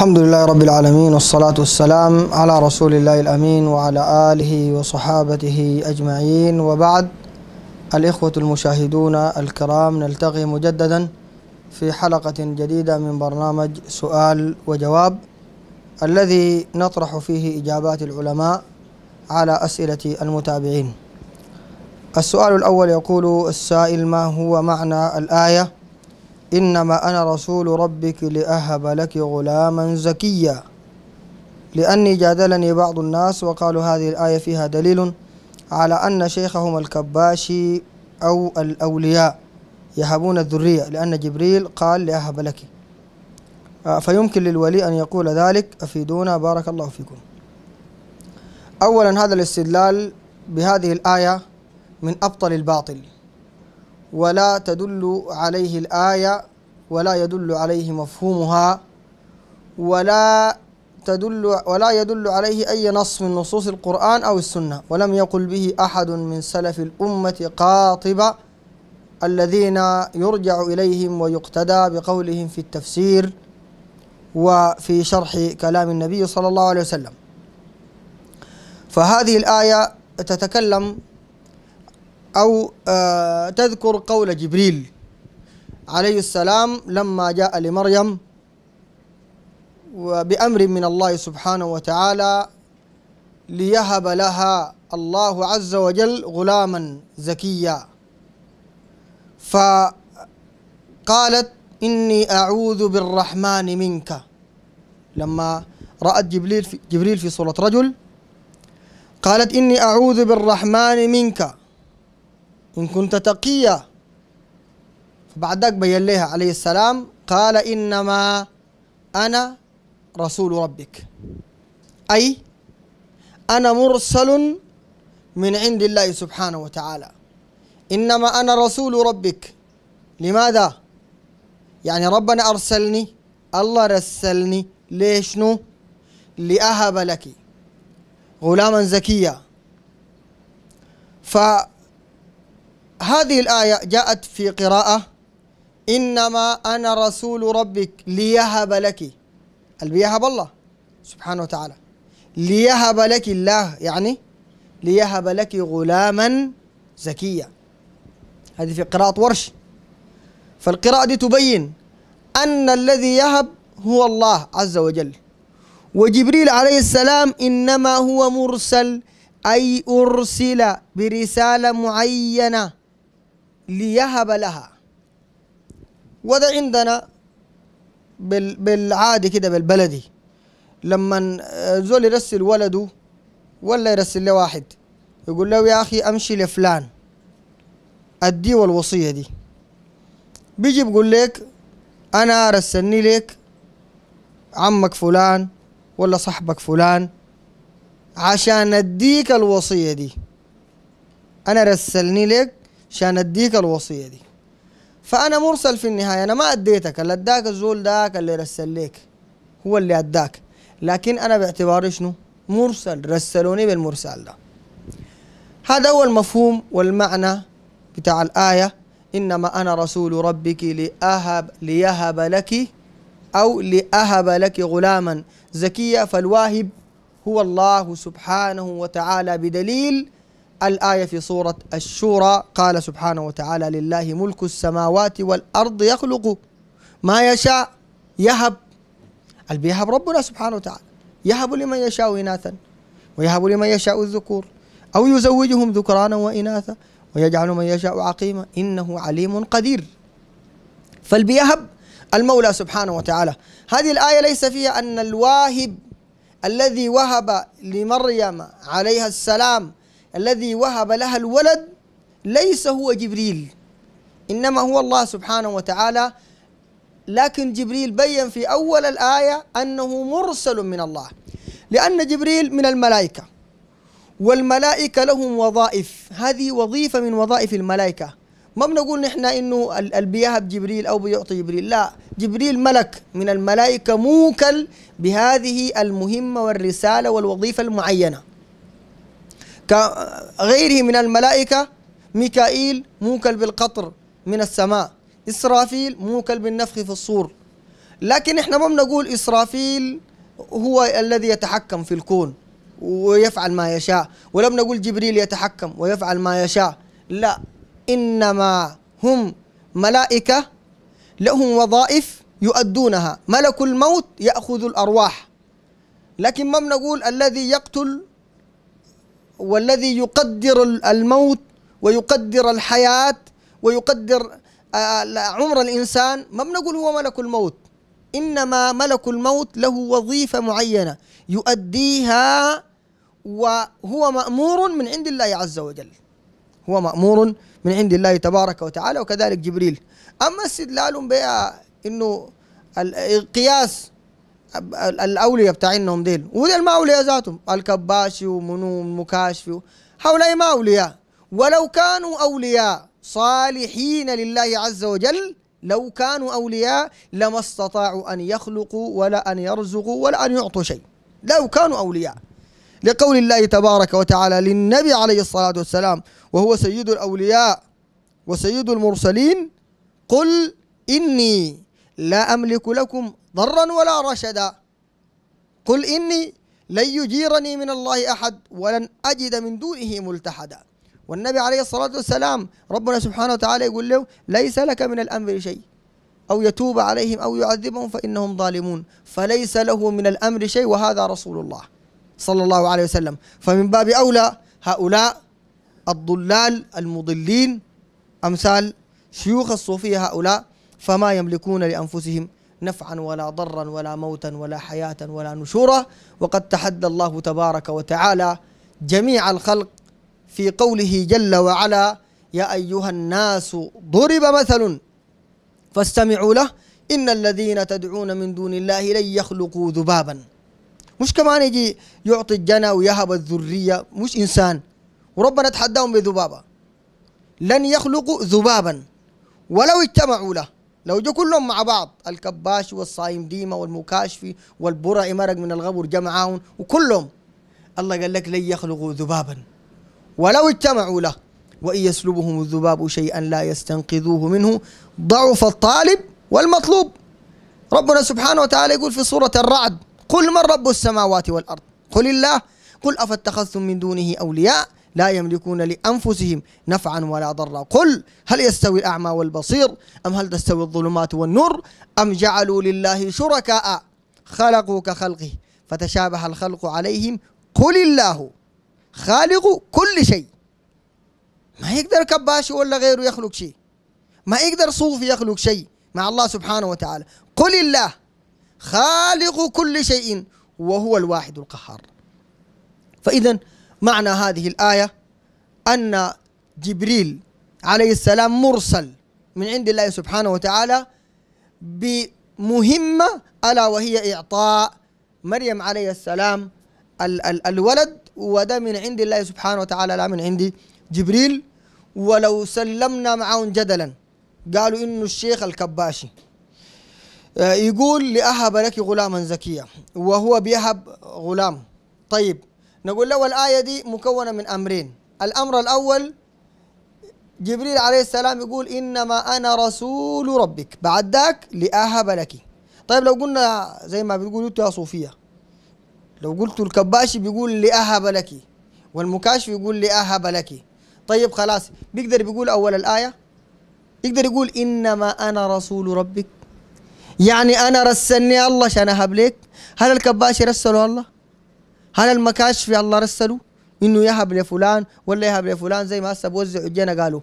الحمد لله رب العالمين والصلاة والسلام على رسول الله الأمين وعلى آله وصحابته أجمعين وبعد الإخوة المشاهدون الكرام نلتقي مجددا في حلقة جديدة من برنامج سؤال وجواب الذي نطرح فيه إجابات العلماء على أسئلة المتابعين السؤال الأول يقول السائل ما هو معنى الآية إنما أنا رسول ربك لأهب لك غلاما زكيا لأني جادلني بعض الناس وقالوا هذه الآية فيها دليل على أن شيخهم الكباشي أو الأولياء يهبون الذرية لأن جبريل قال لأهب لك آه، فيمكن للولي أن يقول ذلك أفيدونا بارك الله فيكم أولا هذا الاستدلال بهذه الآية من أبطل الباطل ولا تدل عليه الآية ولا يدل عليه مفهومها ولا تدل ولا يدل عليه أي نص من نصوص القرآن أو السنة ولم يقل به أحد من سلف الأمة قاطبة الذين يرجع إليهم ويقتدى بقولهم في التفسير وفي شرح كلام النبي صلى الله عليه وسلم فهذه الآية تتكلم أو آه، تذكر قول جبريل عليه السلام لما جاء لمريم وبأمر من الله سبحانه وتعالى ليهب لها الله عز وجل غلاما زكيا فقالت إني أعوذ بالرحمن منك لما رأت جبريل في, جبريل في صورة رجل قالت إني أعوذ بالرحمن منك إن كنت تقيا بعدك بين لها عليه السلام قال إنما أنا رسول ربك أي أنا مرسل من عند الله سبحانه وتعالى إنما أنا رسول ربك لماذا؟ يعني ربنا أرسلني الله رسلني ليش نو؟ لأهب لك غلاما زكيا ف هذه الآية جاءت في قراءة إنما أنا رسول ربك ليهب لك ليهب الله سبحانه وتعالى ليهب لك الله يعني ليهب لك غلاما زكيا هذه في قراءة ورش فالقراءة دي تبين أن الذي يهب هو الله عز وجل وجبريل عليه السلام إنما هو مرسل أي أرسل برسالة معينة ليهب لها وده عندنا بال بالعادي كده بالبلدي لما زول يرسل ولده ولا يرسل له واحد يقول له يا أخي أمشي لفلان ادي الوصية دي بيجي بقول لك أنا رسلني لك عمك فلان ولا صاحبك فلان عشان أديك الوصية دي أنا رسلني لك عشان اديك الوصيه دي فانا مرسل في النهايه انا ما اديتك اللي اداك الزول داك اللي رسل ليك هو اللي اداك لكن انا باعتباري شنو مرسل رسلوني بالمرسل ده هذا هو المفهوم والمعنى بتاع الايه انما انا رسول ربك لاهب ليهب لك او لاهب لك غلاما زكيا فالواهب هو الله سبحانه وتعالى بدليل الآية في سورة الشورى قال سبحانه وتعالى لله ملك السماوات والأرض يخلق ما يشاء يهب البيهب ربنا سبحانه وتعالى يهب لمن يشاء إناثا ويهب لمن يشاء الذكور أو يزوجهم ذكرانا وإناثا ويجعل من يشاء عقيما إنه عليم قدير فالبيهب المولى سبحانه وتعالى هذه الآية ليس فيها أن الواهب الذي وهب لمريم عليها السلام الذي وهب لها الولد ليس هو جبريل انما هو الله سبحانه وتعالى لكن جبريل بين في اول الايه انه مرسل من الله لان جبريل من الملائكه والملائكه لهم وظائف هذه وظيفه من وظائف الملائكه ما بنقول نحن انه بيهب جبريل او بيعطي جبريل لا جبريل ملك من الملائكه موكل بهذه المهمه والرساله والوظيفه المعينه غيره من الملائكة ميكائيل موكل بالقطر من السماء إسرافيل موكل بالنفخ في الصور لكن احنا ما بنقول إسرافيل هو الذي يتحكم في الكون ويفعل ما يشاء ولم نقول جبريل يتحكم ويفعل ما يشاء لا إنما هم ملائكة لهم وظائف يؤدونها ملك الموت يأخذ الأرواح لكن ما بنقول الذي يقتل والذي يقدر الموت ويقدر الحياة ويقدر آه، عمر الإنسان ما بنقول هو ملك الموت إنما ملك الموت له وظيفة معينة يؤديها وهو مأمور من عند الله عز وجل هو مأمور من عند الله تبارك وتعالى وكذلك جبريل أما استدلال بها أنه القياس الاولياء بتاعينهم انهم ديل وديل ما اولياء ذاتهم الكباشي ومنو مكاشفي هؤلاء ما اولياء ولو كانوا اولياء صالحين لله عز وجل لو كانوا اولياء لما استطاعوا ان يخلقوا ولا ان يرزقوا ولا ان يعطوا شيء لو كانوا اولياء لقول الله تبارك وتعالى للنبي عليه الصلاه والسلام وهو سيد الاولياء وسيد المرسلين قل اني لا املك لكم ضرا ولا رشدا قل إني لن يجيرني من الله أحد ولن أجد من دونه ملتحدا والنبي عليه الصلاة والسلام ربنا سبحانه وتعالى يقول له ليس لك من الأمر شيء أو يتوب عليهم أو يعذبهم فإنهم ظالمون فليس له من الأمر شيء وهذا رسول الله صلى الله عليه وسلم فمن باب أولى هؤلاء الضلال المضلين أمثال شيوخ الصوفية هؤلاء فما يملكون لأنفسهم نفعا ولا ضرا ولا موتا ولا حياة ولا نشورا وقد تحدى الله تبارك وتعالى جميع الخلق في قوله جل وعلا يا أيها الناس ضرب مثل فاستمعوا له إن الذين تدعون من دون الله لن يخلقوا ذبابا مش كمان يجي يعطي الجنة ويهب الذرية مش إنسان وربنا تحداهم بذبابة لن يخلقوا ذبابا ولو اجتمعوا له لو جو كلهم مع بعض الكباش والصايم ديما والمكاشفي والبرعي مرق من الغبر جمعاهم وكلهم الله قال لك لن يخلقوا ذبابا ولو اجتمعوا له وإن يسلبهم الذباب شيئا لا يستنقذوه منه ضعف الطالب والمطلوب ربنا سبحانه وتعالى يقول في سورة الرعد قل من رب السماوات والأرض قل الله قل أفاتخذتم من دونه أولياء لا يملكون لأنفسهم نفعا ولا ضرا قل هل يستوي الأعمى والبصير أم هل تستوي الظلمات والنور أم جعلوا لله شركاء خلقوا كخلقه فتشابه الخلق عليهم قل الله خالق كل شيء ما يقدر كباشي ولا غيره يخلق شيء ما يقدر صوفي يخلق شيء مع الله سبحانه وتعالى قل الله خالق كل شيء وهو الواحد القهار فإذا معنى هذه الآية أن جبريل عليه السلام مرسل من عند الله سبحانه وتعالى بمهمة ألا وهي إعطاء مريم عليه السلام ال ال الولد وده من عند الله سبحانه وتعالى لا من عندي جبريل ولو سلمنا معهم جدلا قالوا إنه الشيخ الكباشي آه، يقول لأهب لك غلاما زكيا وهو بيهب غلام طيب نقول له الآية دي مكونة من أمرين الأمر الأول جبريل عليه السلام يقول إنما أنا رسول ربك بعد ذاك لأهب لك طيب لو قلنا زي ما بتقول أنت يا صوفية لو قلت الكباشي بيقول لأهب لك والمكاشف يقول لأهب لك طيب خلاص بيقدر بيقول أول الآية يقدر يقول إنما أنا رسول ربك يعني أنا رسلني الله عشان أهب لك هل الكباشي رسله الله؟ هل المكاشفي الله رسله انه يهب لفلان ولا يهب لفلان زي ما هسه بوزعوا الجنة قالوا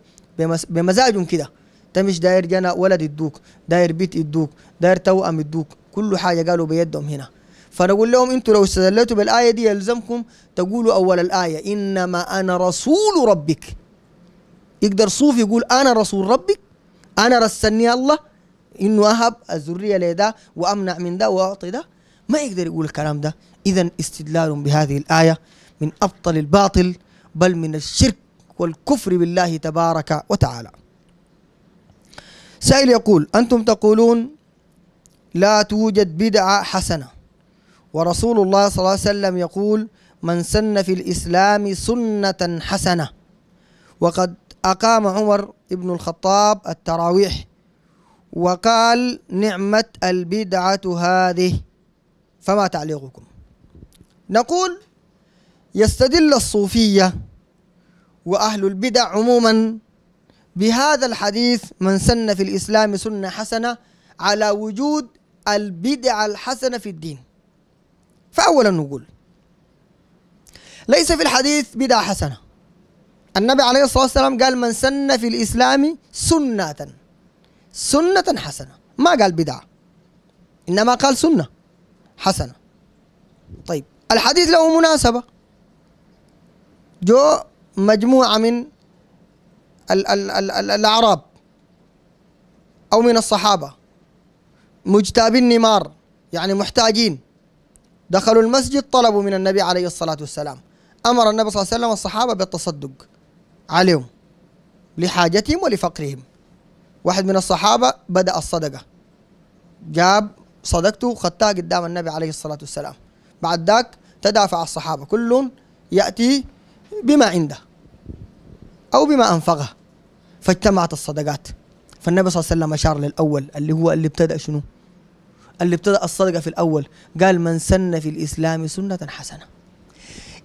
بمزاجهم كده انت مش داير جنة ولد يدوك داير بيت يدوك داير توأم يدوك كل حاجة قالوا بيدهم هنا فنقول لهم انتوا لو استدلتوا بالآية دي يلزمكم تقولوا أول الآية إنما أنا رسول ربك يقدر صوفي يقول أنا رسول ربك أنا رسلني الله إنه أهب الذرية لده وأمنع من ده وأعطي ده ما يقدر يقول الكلام ده إذا استدلال بهذه الآية من أبطل الباطل بل من الشرك والكفر بالله تبارك وتعالى سائل يقول أنتم تقولون لا توجد بدعة حسنة ورسول الله صلى الله عليه وسلم يقول من سن في الإسلام سنة حسنة وقد أقام عمر بن الخطاب التراويح وقال نعمة البدعة هذه فما تعليقكم نقول يستدل الصوفية وأهل البدع عموما بهذا الحديث من سن في الإسلام سنة حسنة على وجود البدع الحسنة في الدين فأولا نقول ليس في الحديث بدعة حسنة النبي عليه الصلاة والسلام قال من سن في الإسلام سنة سنة حسنة ما قال بدعة إنما قال سنة حسنة طيب الحديث له مناسبة جو مجموعة من ال ال الـ الـ الأعراب أو من الصحابة مجتابين النمار يعني محتاجين دخلوا المسجد طلبوا من النبي عليه الصلاة والسلام أمر النبي صلى الله عليه وسلم الصحابة بالتصدق عليهم لحاجتهم ولفقرهم واحد من الصحابة بدأ الصدقة جاب صدقته خطاه قدام النبي عليه الصلاة والسلام بعد ذاك تدافع الصحابة كل يأتي بما عنده أو بما أنفقه فاجتمعت الصدقات فالنبي صلى الله عليه وسلم أشار للأول اللي هو اللي ابتدأ شنو اللي ابتدأ الصدقة في الأول قال من سن في الإسلام سنة حسنة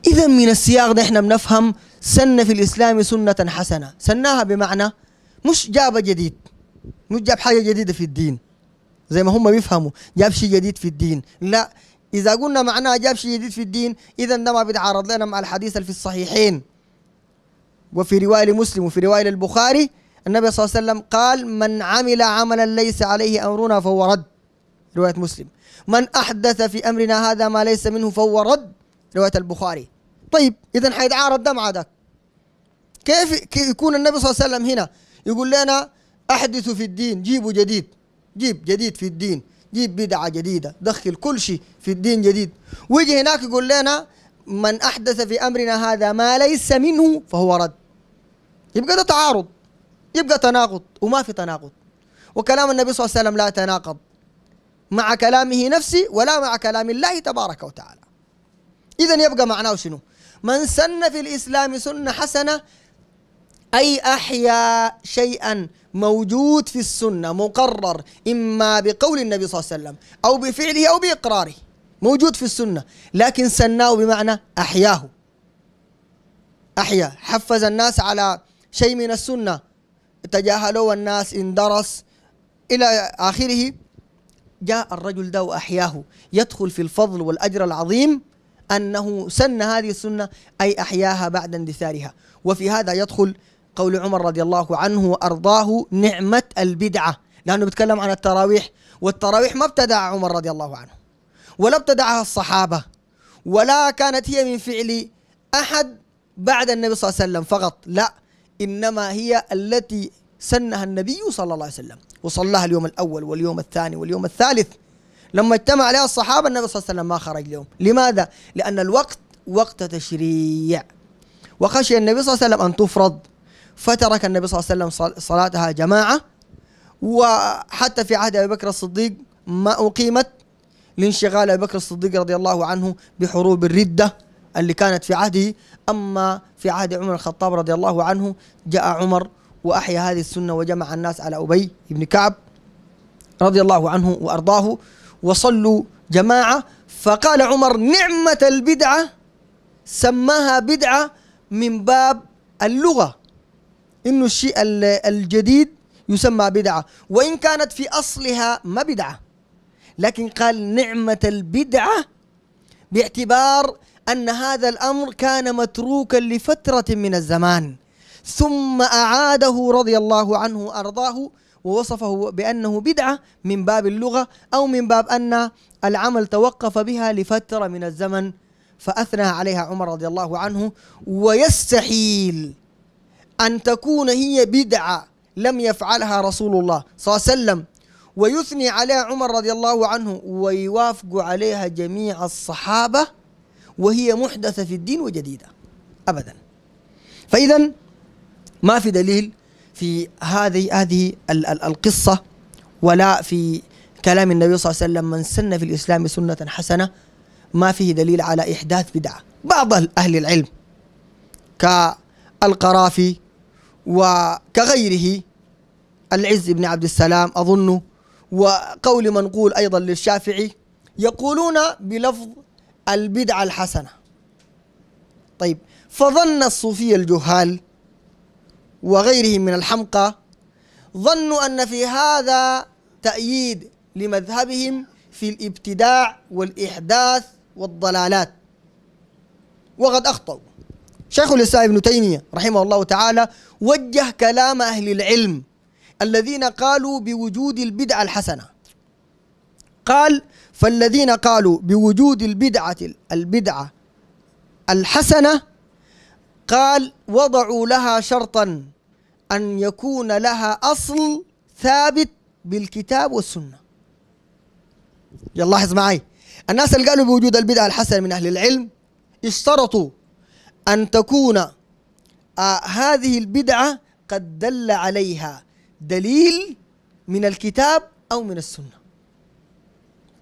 إذا من السياق ده احنا بنفهم سن في الإسلام سنة حسنة سناها بمعنى مش جاب جديد مش جاب حاجة جديدة في الدين زي ما هم بيفهموا جاب شيء جديد في الدين لا إذا قلنا معناه جاب شيء جديد في الدين إذا ده ما بيتعارض لنا مع الحديث اللي في الصحيحين وفي رواية لمسلم وفي رواية للبخاري النبي صلى الله عليه وسلم قال من عمل عملا ليس عليه أمرنا فهو رد رواية مسلم من أحدث في أمرنا هذا ما ليس منه فهو رد رواية البخاري طيب إذا حيتعارض ده مع ده كيف يكون النبي صلى الله عليه وسلم هنا يقول لنا أحدثوا في الدين جيبوا جديد جيب جديد في الدين جيب بدعة جديدة دخل كل شيء في الدين جديد ويجي هناك يقول لنا من أحدث في أمرنا هذا ما ليس منه فهو رد يبقى ده تعارض يبقى تناقض وما في تناقض وكلام النبي صلى الله عليه وسلم لا يتناقض مع كلامه نفسه ولا مع كلام الله تبارك وتعالى إذا يبقى معناه شنو من سن في الإسلام سنة حسنة أي أحيا شيئا موجود في السنة مقرر إما بقول النبي صلى الله عليه وسلم أو بفعله أو بإقراره موجود في السنة لكن سناه بمعنى أحياه أحيا حفز الناس على شيء من السنة تجاهلوا الناس إن درس إلى آخره جاء الرجل ده وأحياه يدخل في الفضل والأجر العظيم أنه سن هذه السنة أي أحياها بعد اندثارها وفي هذا يدخل قول عمر رضي الله عنه وأرضاه نعمة البدعة لأنه بيتكلم عن التراويح والتراويح ما ابتدع عمر رضي الله عنه ولا ابتدعها الصحابة ولا كانت هي من فعل أحد بعد النبي صلى الله عليه وسلم فقط لا إنما هي التي سنها النبي صلى الله عليه وسلم وصلاها اليوم الأول واليوم الثاني واليوم الثالث لما اجتمع عليها الصحابة النبي صلى الله عليه وسلم ما خرج اليوم لماذا؟ لأن الوقت وقت تشريع وخشي النبي صلى الله عليه وسلم أن تفرض فترك النبي صلى الله عليه وسلم صلاتها جماعة وحتى في عهد أبي بكر الصديق ما أقيمت لانشغال أبي بكر الصديق رضي الله عنه بحروب الردة اللي كانت في عهده أما في عهد عمر الخطاب رضي الله عنه جاء عمر وأحيا هذه السنة وجمع الناس على أبي بن كعب رضي الله عنه وأرضاه وصلوا جماعة فقال عمر نعمة البدعة سماها بدعة من باب اللغة انه الشيء الجديد يسمى بدعه وان كانت في اصلها ما بدعه لكن قال نعمه البدعه باعتبار ان هذا الامر كان متروكا لفتره من الزمان ثم اعاده رضي الله عنه ارضاه ووصفه بانه بدعه من باب اللغه او من باب ان العمل توقف بها لفتره من الزمن فاثنى عليها عمر رضي الله عنه ويستحيل أن تكون هي بدعة لم يفعلها رسول الله صلى الله عليه وسلم ويثني عليها عمر رضي الله عنه ويوافق عليها جميع الصحابة وهي محدثة في الدين وجديدة أبدا فإذا ما في دليل في هذه هذه القصة ولا في كلام النبي صلى الله عليه وسلم من سن في الإسلام سنة حسنة ما فيه دليل على إحداث بدعة بعض أهل العلم كالقرافي وكغيره العز بن عبد السلام أظن وقول منقول أيضا للشافعي يقولون بلفظ البدعة الحسنة طيب فظن الصوفية الجهال وغيرهم من الحمقى ظنوا أن في هذا تأييد لمذهبهم في الابتداع والإحداث والضلالات وقد أخطأوا شيخ الإسلام ابن تيمية رحمه الله تعالى وجه كلام أهل العلم الذين قالوا بوجود البدعة الحسنة قال فالذين قالوا بوجود البدعة البدعة الحسنة قال وضعوا لها شرطا أن يكون لها أصل ثابت بالكتاب والسنة يلا لاحظ معي الناس اللي قالوا بوجود البدعة الحسنة من أهل العلم اشترطوا أن تكون آه هذه البدعة قد دل عليها دليل من الكتاب أو من السنة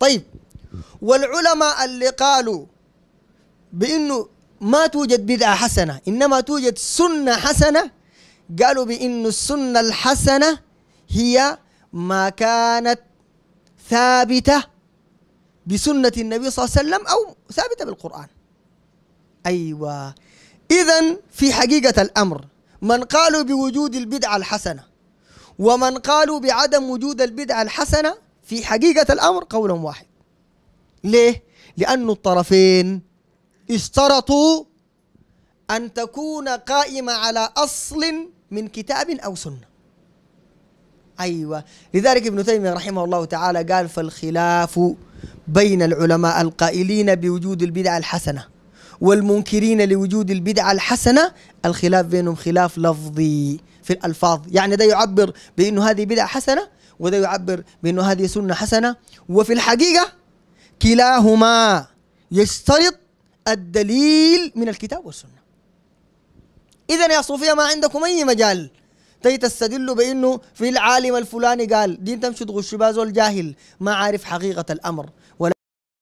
طيب والعلماء اللي قالوا بأنه ما توجد بدعة حسنة إنما توجد سنة حسنة قالوا بأن السنة الحسنة هي ما كانت ثابتة بسنة النبي صلى الله عليه وسلم أو ثابتة بالقرآن أيوة إذا في حقيقة الأمر من قالوا بوجود البدعة الحسنة ومن قالوا بعدم وجود البدعة الحسنة في حقيقة الأمر قول واحد ليه؟ لأن الطرفين اشترطوا أن تكون قائمة على أصل من كتاب أو سنة أيوة لذلك ابن تيمية رحمه الله تعالى قال فالخلاف بين العلماء القائلين بوجود البدعة الحسنة والمنكرين لوجود البدعة الحسنة الخلاف بينهم خلاف لفظي في الألفاظ يعني ده يعبر بأنه هذه بدعة حسنة وده يعبر بأنه هذه سنة حسنة وفي الحقيقة كلاهما يشترط الدليل من الكتاب والسنة إذا يا صوفية ما عندكم أي مجال تي تستدلوا بانه في العالم الفلاني قال دي تمشي تغش بازول جاهل ما عارف حقيقه الامر ولا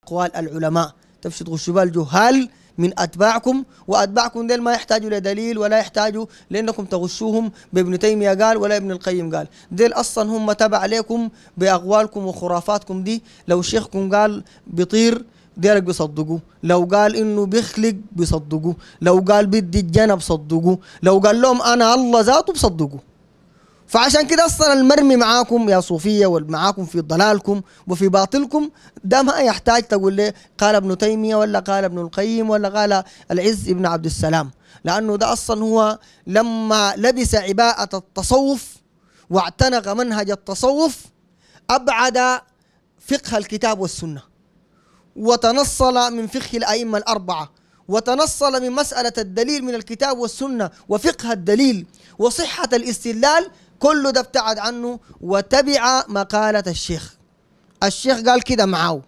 اقوال العلماء تمشي تغش بالجهال من أتباعكم وأتباعكم ديل ما يحتاجوا لدليل ولا يحتاجوا لأنكم تغشوهم بابن تيمية قال ولا ابن القيم قال ديل أصلا هم تبع عليكم بأقوالكم وخرافاتكم دي لو شيخكم قال بيطير ديلك بيصدقوا لو قال انه بيخلق بيصدقوا لو قال بدي الجنة بصدقوا لو قال لهم انا الله ذاته بصدقوا فعشان كده اصلا المرمي معاكم يا صوفيه ومعاكم في ضلالكم وفي باطلكم ده ما يحتاج تقول لي قال ابن تيميه ولا قال ابن القيم ولا قال العز ابن عبد السلام لانه ده اصلا هو لما لبس عباءه التصوف واعتنق منهج التصوف ابعد فقه الكتاب والسنه وتنصل من فقه الائمه الاربعه وتنصل من مسألة الدليل من الكتاب والسنة وفقه الدليل وصحة الاستدلال كل ده ابتعد عنه وتبع مقالة الشيخ الشيخ قال كده معاو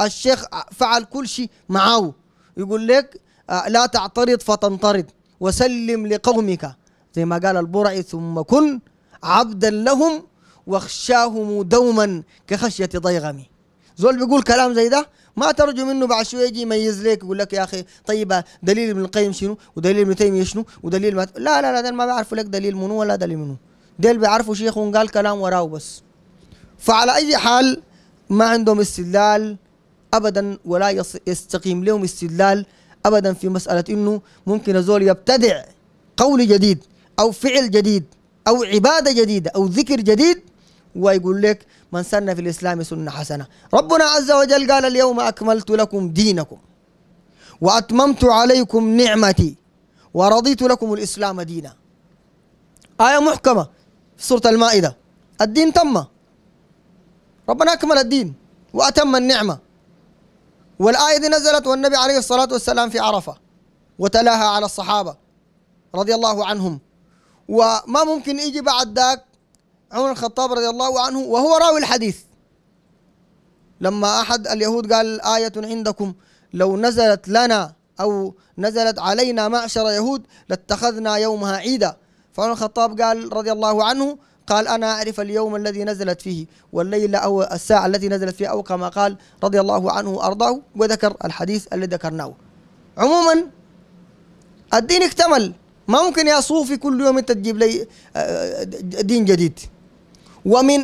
الشيخ فعل كل شيء معاو يقول لك آه، لا تعترض فتنطرد وسلم لقومك زي ما قال البرعي ثم كن عبدا لهم واخشاهم دوما كخشية ضيغمي زول بيقول كلام زي ده ما ترجو منه بعد شويه يجي يميز لك يقول لك يا اخي طيب دليل ابن القيم شنو ودليل ابن تيميه شنو ودليل ما لا لا لا ما بعرف لك دليل منو ولا دليل منو ديل بيعرفوا شيخهم قال كلام وراه بس فعلى أي حال ما عندهم استدلال أبدا ولا يستقيم لهم استدلال أبدا في مسألة إنه ممكن الزول يبتدع قول جديد أو فعل جديد أو عبادة جديدة أو ذكر جديد ويقول لك من سن في الإسلام سنة حسنة ربنا عز وجل قال اليوم أكملت لكم دينكم وأتممت عليكم نعمتي ورضيت لكم الإسلام دينا آية محكمة في سورة المائدة الدين تم ربنا أكمل الدين وأتم النعمة والآية دي نزلت والنبي عليه الصلاة والسلام في عرفة وتلاها على الصحابة رضي الله عنهم وما ممكن يجي بعد ذاك عمر الخطاب رضي الله عنه وهو راوي الحديث لما أحد اليهود قال آية عندكم لو نزلت لنا أو نزلت علينا معشر يهود لاتخذنا يومها عيدا فعمر الخطاب قال رضي الله عنه قال أنا أعرف اليوم الذي نزلت فيه والليلة أو الساعة التي نزلت فيها أو كما قال رضي الله عنه أرضاه وذكر الحديث الذي ذكرناه عموما الدين اكتمل ما ممكن يا صوفي كل يوم انت تجيب لي آه، دين جديد ومن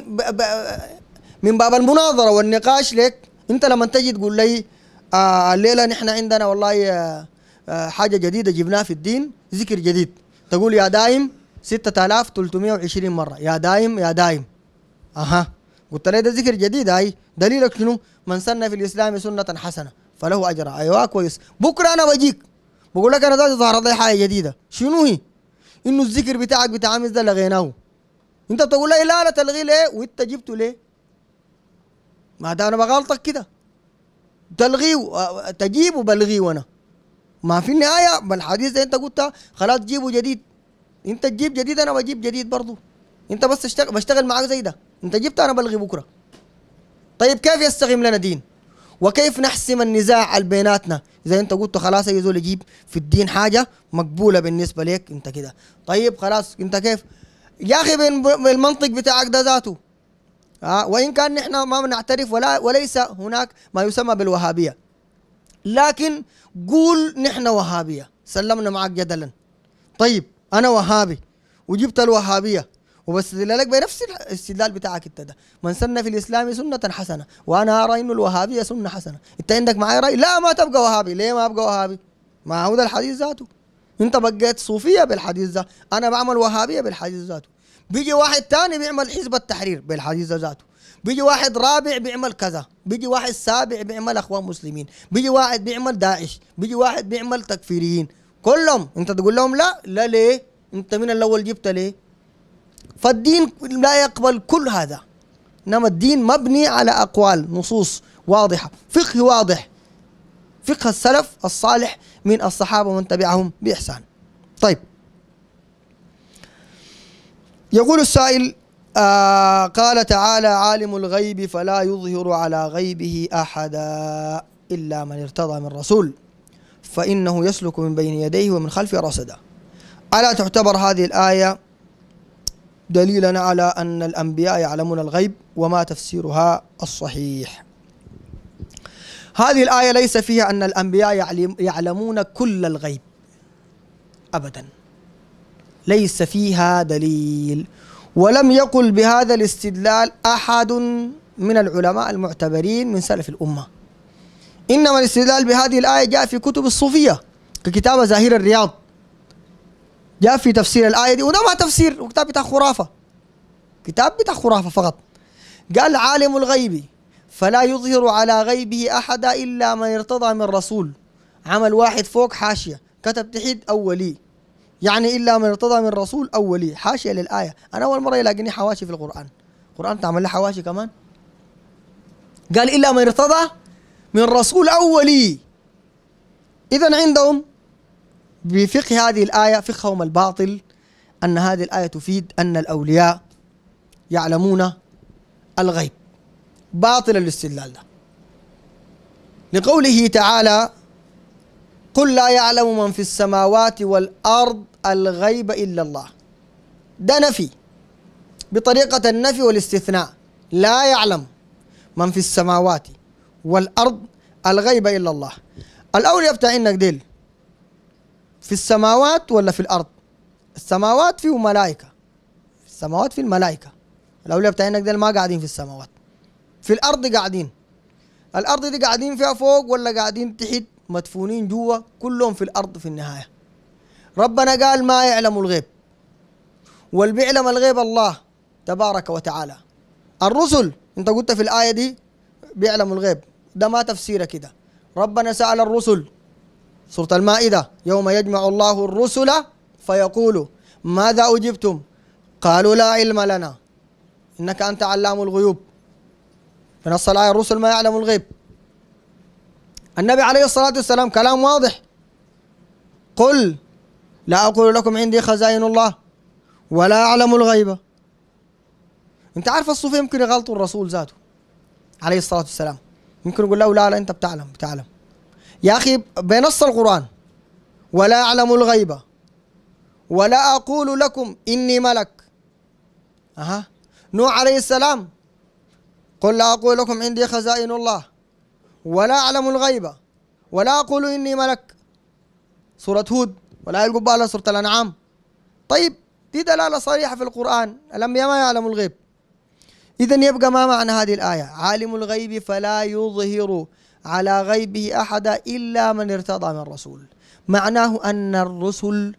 من باب المناظرة والنقاش لك انت لما تجي تقول لي الليلة آه، نحن عندنا والله آه، حاجة جديدة جبناها في الدين ذكر جديد تقول يا دايم 6320 مرة يا دايم يا دايم أها قلت له ده ذكر جديد هاي دليلك شنو من سن في الإسلام سنة حسنة فله أجر أيوة كويس بكرة أنا بجيك بقول لك أنا ذاتي ظهرت لي حاجة جديدة شنو هي إنه الذكر بتاعك بتاع ده لغيناه أنت بتقول لي إيه؟ لا لا تلغي ليه وأنت جبته ليه ما ده أنا بغلطك كده تلغيه تجيبه بلغيه أنا ما في النهاية بالحديث اللي أنت قلتها خلاص جيبه جديد انت تجيب جديد انا بجيب جديد برضه انت بس اشتغل بشتغل معاك زي ده انت جبت انا بلغي بكره طيب كيف يستقيم لنا دين وكيف نحسم النزاع بيناتنا اذا انت قلت خلاص اي زول يجيب في الدين حاجه مقبوله بالنسبه لك انت كده طيب خلاص انت كيف يا اخي بالمنطق بتاعك ده ذاته آه وان كان نحن ما بنعترف ولا وليس هناك ما يسمى بالوهابيه لكن قول نحن وهابيه سلمنا معك جدلا طيب انا وهابي وجبت الوهابيه وبستدلالك بنفس الاستدلال بتاعك انت ده من سن في الاسلام سنه حسنه وانا ارى ان الوهابيه سنه حسنه انت عندك معايا راي لا ما تبقى وهابي ليه ما ابقى وهابي ما هو ده الحديث ذاته انت بقيت صوفيه بالحديث ذاته انا بعمل وهابيه بالحديث ذاته بيجي واحد تاني بيعمل حزب التحرير بالحديث ذاته بيجي واحد رابع بيعمل كذا بيجي واحد سابع بيعمل اخوان مسلمين بيجي واحد بيعمل داعش بيجي واحد بيعمل تكفيريين كلهم انت تقول لهم لا لا ليه انت من الاول جبت ليه فالدين لا يقبل كل هذا انما الدين مبني على اقوال نصوص واضحه فقه واضح فقه السلف الصالح من الصحابه ومن تبعهم باحسان طيب يقول السائل آه قال تعالى عالم الغيب فلا يظهر على غيبه احدا الا من ارتضى من رسول فإنه يسلك من بين يديه ومن خلفه رصدا ألا تعتبر هذه الآية دليلا على أن الأنبياء يعلمون الغيب وما تفسيرها الصحيح هذه الآية ليس فيها أن الأنبياء يعلمون كل الغيب أبدا ليس فيها دليل ولم يقل بهذا الاستدلال أحد من العلماء المعتبرين من سلف الأمة إنما الاستدلال بهذه الآية جاء في كتب الصوفية ككتاب زاهر الرياض جاء في تفسير الآية دي وده ما تفسير وكتاب بتاع خرافة كتاب بتاع خرافة فقط قال عالم الغيب فلا يظهر على غيبه أحدا إلا من ارتضى من رسول عمل واحد فوق حاشية كتب تحيد أولي يعني إلا من ارتضى من رسول أولي حاشية للآية أنا أول مرة يلاقيني حواشي في القرآن القرآن تعمل له حواشي كمان قال إلا من ارتضى من رسول أولي إذا عندهم بفقه هذه الآية فقههم الباطل أن هذه الآية تفيد أن الأولياء يعلمون الغيب باطل الاستدلال ده لقوله تعالى قل لا يعلم من في السماوات والأرض الغيب إلا الله ده نفي بطريقة النفي والاستثناء لا يعلم من في السماوات والأرض الغيب إلا الله الأولياء بتاعينك ديل في السماوات ولا في الأرض السماوات فيه ملائكة في السماوات فيه الملائكة الأولياء بتاعينك ديل ما قاعدين في السماوات في الأرض قاعدين الأرض دي قاعدين فيها فوق ولا قاعدين تحت مدفونين جوا كلهم في الأرض في النهاية ربنا قال ما يعلم الغيب والبيعلم الغيب الله تبارك وتعالى الرسل انت قلت في الآية دي بيعلم الغيب ده ما تفسيره كده ربنا سأل الرسل سورة المائدة يوم يجمع الله الرسل فيقول ماذا أجبتم قالوا لا علم لنا إنك أنت علام الغيوب من الصلاة الرسل ما يعلم الغيب النبي عليه الصلاة والسلام كلام واضح قل لا أقول لكم عندي خزائن الله ولا أعلم الغيب أنت عارف الصوفي يمكن يغلطوا الرسول ذاته عليه الصلاة والسلام ممكن يقول له لا لا انت بتعلم بتعلم يا اخي بنص القران ولا اعلم الغيب ولا اقول لكم اني ملك اها نوح عليه السلام قل لا اقول لكم عندي خزائن الله ولا اعلم الغيب ولا اقول اني ملك سوره هود ولا القبالة سوره الانعام طيب دي دلاله صريحه في القران الانبياء ما يعلموا الغيب إذا يبقى ما معنى هذه الآية عالم الغيب فلا يظهر على غيبه أحدا إلا من ارتضى من رسول معناه أن الرسل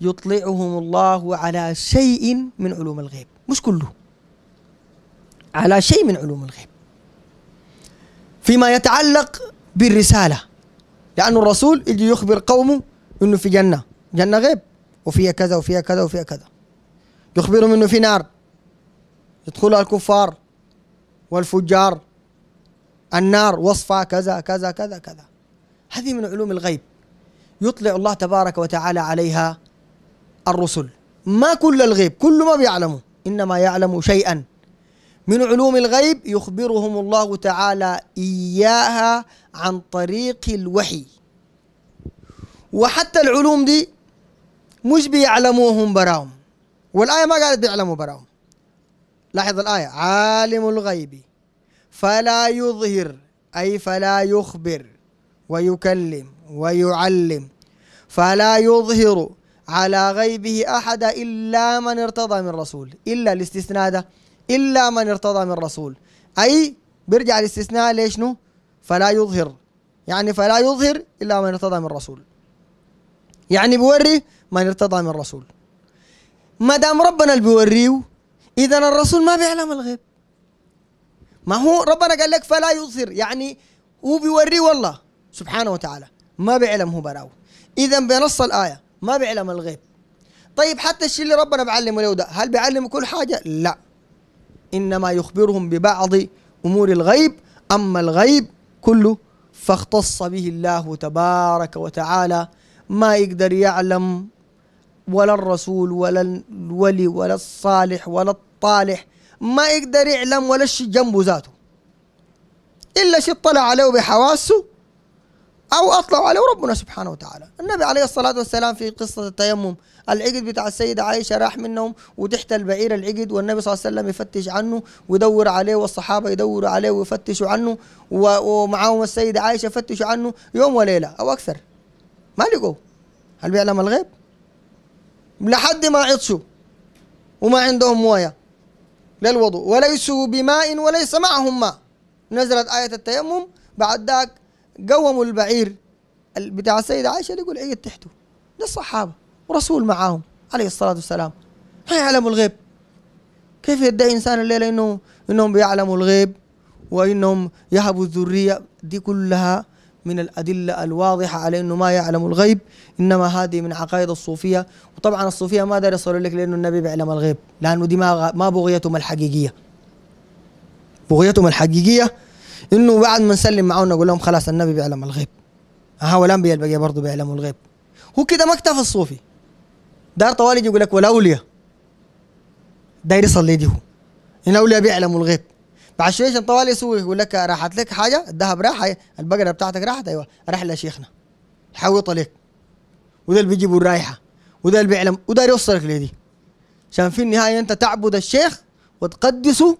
يطلعهم الله على شيء من علوم الغيب مش كله على شيء من علوم الغيب فيما يتعلق بالرسالة لأن الرسول يجي يخبر قومه أنه في جنة جنة غيب وفيها كذا وفيها كذا وفيها كذا يخبرهم أنه في نار يدخلها الكفار والفجار النار وصفها كذا كذا كذا كذا هذه من علوم الغيب يطلع الله تبارك وتعالى عليها الرسل ما كل الغيب كل ما بيعلمه انما يعلم شيئا من علوم الغيب يخبرهم الله تعالى اياها عن طريق الوحي وحتى العلوم دي مش بيعلموهم براهم والايه ما قالت بيعلموا براهم لاحظ الآية عالم الغيب فلا يظهر أي فلا يخبر ويكلم ويعلم فلا يظهر على غيبه أحد إلا من ارتضى من رسول إلا الاستثناء ده إلا من ارتضى من رسول أي بيرجع الاستثناء ليش نو فلا يظهر يعني فلا يظهر إلا من ارتضى من رسول يعني بوري من ارتضى من رسول ما دام ربنا اللي بيوريه إذا الرسول ما بيعلم الغيب ما هو ربنا قال لك فلا يظهر يعني هو بيوريه والله سبحانه وتعالى ما بيعلم هو براو إذا بنص الآية ما بيعلم الغيب طيب حتى الشيء اللي ربنا بعلمه له ده هل بيعلم كل حاجة؟ لا إنما يخبرهم ببعض أمور الغيب أما الغيب كله فاختص به الله تبارك وتعالى ما يقدر يعلم ولا الرسول ولا الولي ولا الصالح ولا الطالح ما يقدر يعلم ولا شيء جنبه ذاته إلا شيء اطلع عليه بحواسه أو أطلع عليه ربنا سبحانه وتعالى النبي عليه الصلاة والسلام في قصة التيمم العقد بتاع السيدة عائشة راح منهم وتحت البعير العقد والنبي صلى الله عليه وسلم يفتش عنه ويدور عليه والصحابة يدوروا عليه ويفتشوا عنه ومعاهم السيدة عائشة يفتشوا عنه يوم وليلة أو أكثر ما لقوه هل بيعلم الغيب؟ لحد ما عطشوا وما عندهم مويه للوضوء وليسوا بماء وليس معهم ماء نزلت آية التيمم بعد ذاك قوموا البعير بتاع السيدة عائشة اللي يقول عيد تحته ده الصحابة ورسول معاهم عليه الصلاة والسلام ما يعلموا الغيب كيف يدعي إنسان الليلة إنه إنهم بيعلموا الغيب وإنهم يهبوا الذرية دي كلها من الأدلة الواضحة على أنه ما يعلم الغيب إنما هذه من عقائد الصوفية وطبعا الصوفية ما دار يصلوا لك لأنه النبي بيعلم الغيب لأنه دي ما, ما بغيتهم الحقيقية بغيتهم الحقيقية إنه بعد ما نسلم معاهم نقول لهم خلاص النبي بيعلم الغيب ها والأنبياء البقية برضه بيعلموا الغيب هو كده ما اكتفى الصوفي دار طوالي يقول لك والأولياء داير يصلي دي هو الأولياء بيعلموا الغيب بعد شويه طوال يسوي يقول لك راحت لك حاجه الذهب راح البقره بتاعتك راحت ايوه راح لشيخنا يحوط لك وده اللي بيجيبوا الرايحه وده اللي بيعلم وده يوصلك لدي عشان في النهايه انت تعبد الشيخ وتقدسه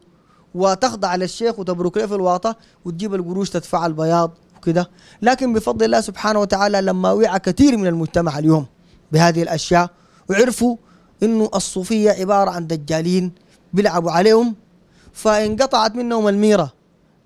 وتخضع للشيخ وتبرك له في الواطه وتجيب القروش تدفع البياض وكده لكن بفضل الله سبحانه وتعالى لما وعى كثير من المجتمع اليوم بهذه الاشياء وعرفوا انه الصوفيه عباره عن دجالين بيلعبوا عليهم فانقطعت منهم الميرة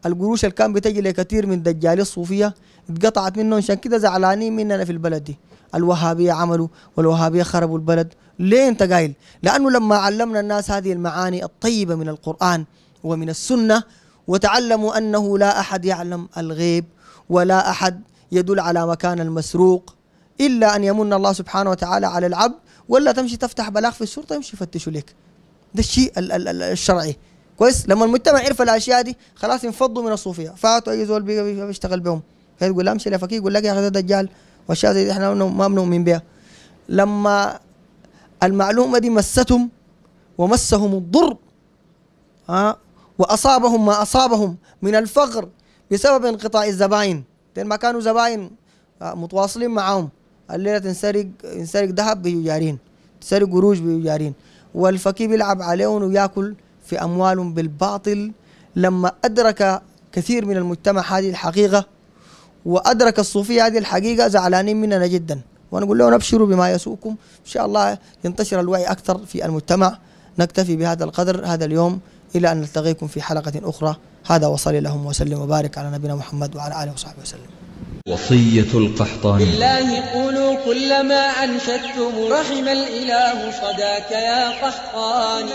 القروش اللي كان بتجي لكثير من دجالي الصوفية اتقطعت منهم عشان كده زعلانين مننا في البلد دي الوهابية عملوا والوهابية خربوا البلد ليه انت قايل لأنه لما علمنا الناس هذه المعاني الطيبة من القرآن ومن السنة وتعلموا أنه لا أحد يعلم الغيب ولا أحد يدل على مكان المسروق إلا أن يمن الله سبحانه وتعالى على العبد ولا تمشي تفتح بلاغ في الشرطة يمشي يفتشوا لك ده الشيء الشرعي كويس لما المجتمع عرف الاشياء دي خلاص انفضوا من الصوفيه فاتوا اي زول بيشتغل بهم لا امشي لفقيه يقول لك يا اخي ده دجال والاشياء دي احنا ما بنؤمن بها لما المعلومه دي مستهم ومسهم الضر ها واصابهم ما اصابهم من الفقر بسبب انقطاع الزباين لان ما كانوا زباين آه، متواصلين معاهم الليله تنسرق ينسرق ذهب بيجارين تسرق قروش بيجارين والفقيه بيلعب عليهم وياكل في أموال بالباطل لما أدرك كثير من المجتمع هذه الحقيقة وأدرك الصوفية هذه الحقيقة زعلانين مننا جدا وأنا أقول لهم أبشروا بما يسوكم إن شاء الله ينتشر الوعي أكثر في المجتمع نكتفي بهذا القدر هذا اليوم إلى أن نلتقيكم في حلقة أخرى هذا وصلي لهم وسلم وبارك على نبينا محمد وعلى آله وصحبه وسلم وصية القحطاني بالله قولوا كلما أنشدتم رحم الإله صداك يا قحطان